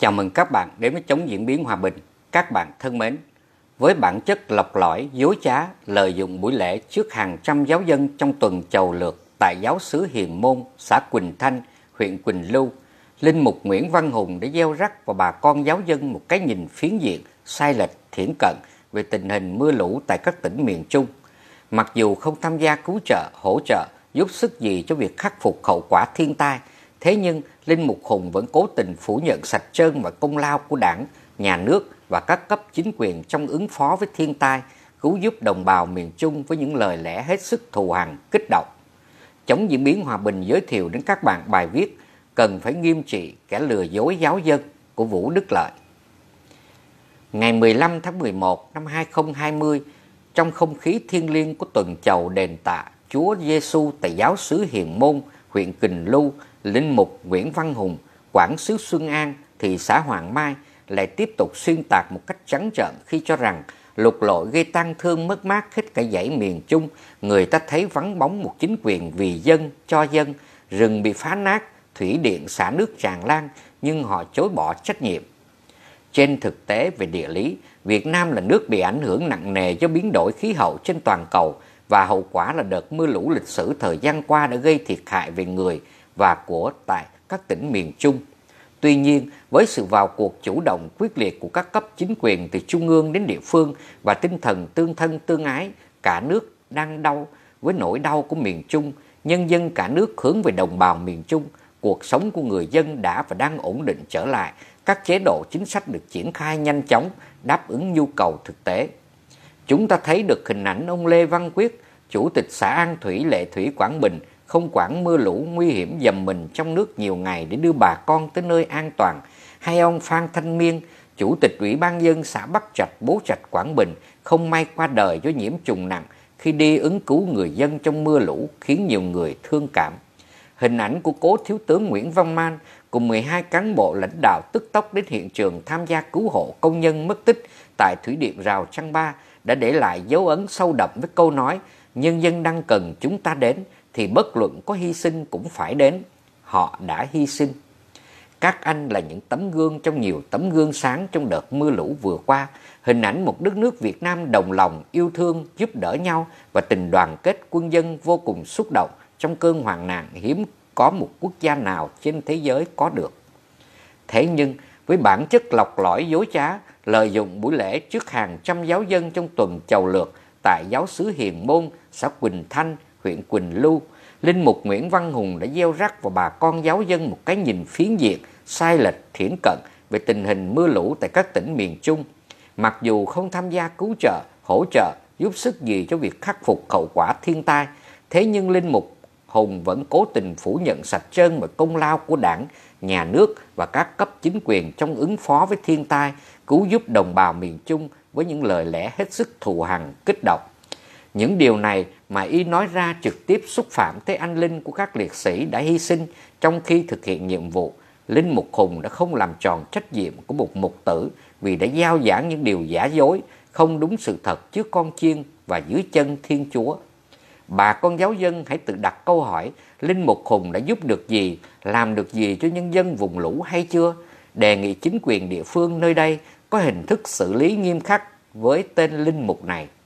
Chào mừng các bạn đến với Chống Diễn biến Hòa bình. Các bạn thân mến, với bản chất lọc lõi, dối trá, lợi dụng buổi lễ trước hàng trăm giáo dân trong tuần chầu lượt tại giáo xứ Hiền Môn, xã Quỳnh Thanh, huyện Quỳnh Lưu, Linh Mục Nguyễn Văn Hùng đã gieo rắc vào bà con giáo dân một cái nhìn phiến diện, sai lệch, thiển cận về tình hình mưa lũ tại các tỉnh miền Trung. Mặc dù không tham gia cứu trợ, hỗ trợ, giúp sức gì cho việc khắc phục hậu quả thiên tai, Thế nhưng, Linh Mục Hùng vẫn cố tình phủ nhận sạch trơn và công lao của đảng, nhà nước và các cấp chính quyền trong ứng phó với thiên tai, cứu giúp đồng bào miền Trung với những lời lẽ hết sức thù hằn, kích động. Chống diễn biến hòa bình giới thiệu đến các bạn bài viết cần phải nghiêm trị kẻ lừa dối giáo dân của Vũ Đức Lợi. Ngày 15 tháng 11 năm 2020, trong không khí thiêng liêng của tuần chầu đền tạ Chúa Giêsu tại giáo xứ Hiền Môn, huyện Kình Lưu, Linh mục Nguyễn Văn Hùng, quảng sứ Xuân An, thị xã Hoàng Mai lại tiếp tục xuyên tạc một cách trắng trợn khi cho rằng lục lội gây tan thương mất mát hết cả dãy miền Trung, người ta thấy vắng bóng một chính quyền vì dân, cho dân, rừng bị phá nát, thủy điện xả nước tràn lan, nhưng họ chối bỏ trách nhiệm. Trên thực tế về địa lý, Việt Nam là nước bị ảnh hưởng nặng nề do biến đổi khí hậu trên toàn cầu và hậu quả là đợt mưa lũ lịch sử thời gian qua đã gây thiệt hại về người, và của tại các tỉnh miền Trung. Tuy nhiên, với sự vào cuộc chủ động quyết liệt của các cấp chính quyền từ trung ương đến địa phương và tinh thần tương thân tương ái, cả nước đang đau với nỗi đau của miền Trung, nhân dân cả nước hướng về đồng bào miền Trung, cuộc sống của người dân đã và đang ổn định trở lại, các chế độ chính sách được triển khai nhanh chóng, đáp ứng nhu cầu thực tế. Chúng ta thấy được hình ảnh ông Lê Văn Quyết, Chủ tịch xã An Thủy Lệ Thủy Quảng Bình không quản mưa lũ nguy hiểm dầm mình trong nước nhiều ngày để đưa bà con tới nơi an toàn. hay ông Phan Thanh Miên, chủ tịch ủy ban dân xã Bắc Trạch, Bố Trạch, Quảng Bình, không may qua đời do nhiễm trùng nặng khi đi ứng cứu người dân trong mưa lũ khiến nhiều người thương cảm. Hình ảnh của cố thiếu tướng Nguyễn Văn Man cùng 12 cán bộ lãnh đạo tức tốc đến hiện trường tham gia cứu hộ công nhân mất tích tại thủy điện Rào Trăng Ba đã để lại dấu ấn sâu đậm với câu nói nhân dân đang cần chúng ta đến thì bất luận có hy sinh cũng phải đến. Họ đã hy sinh. Các anh là những tấm gương trong nhiều tấm gương sáng trong đợt mưa lũ vừa qua, hình ảnh một đất nước Việt Nam đồng lòng, yêu thương, giúp đỡ nhau và tình đoàn kết quân dân vô cùng xúc động trong cơn hoạn nạn hiếm có một quốc gia nào trên thế giới có được. Thế nhưng, với bản chất lọc lõi dối trá, lợi dụng buổi lễ trước hàng trăm giáo dân trong tuần chầu lược tại giáo xứ Hiền Môn, xã Quỳnh Thanh, huyện Quỳnh Lưu, Linh Mục Nguyễn Văn Hùng đã gieo rắc vào bà con giáo dân một cái nhìn phiến diện, sai lệch, thiển cận về tình hình mưa lũ tại các tỉnh miền Trung. Mặc dù không tham gia cứu trợ, hỗ trợ, giúp sức gì cho việc khắc phục hậu quả thiên tai, thế nhưng Linh Mục Hùng vẫn cố tình phủ nhận sạch trơn mọi công lao của đảng, nhà nước và các cấp chính quyền trong ứng phó với thiên tai, cứu giúp đồng bào miền Trung với những lời lẽ hết sức thù hằn, kích động. Những điều này mà y nói ra trực tiếp xúc phạm tới anh linh của các liệt sĩ đã hy sinh trong khi thực hiện nhiệm vụ. Linh Mục Hùng đã không làm tròn trách nhiệm của một mục tử vì đã giao giảng những điều giả dối, không đúng sự thật trước con chiên và dưới chân Thiên Chúa. Bà con giáo dân hãy tự đặt câu hỏi Linh Mục Hùng đã giúp được gì, làm được gì cho nhân dân vùng lũ hay chưa? Đề nghị chính quyền địa phương nơi đây có hình thức xử lý nghiêm khắc với tên Linh Mục này.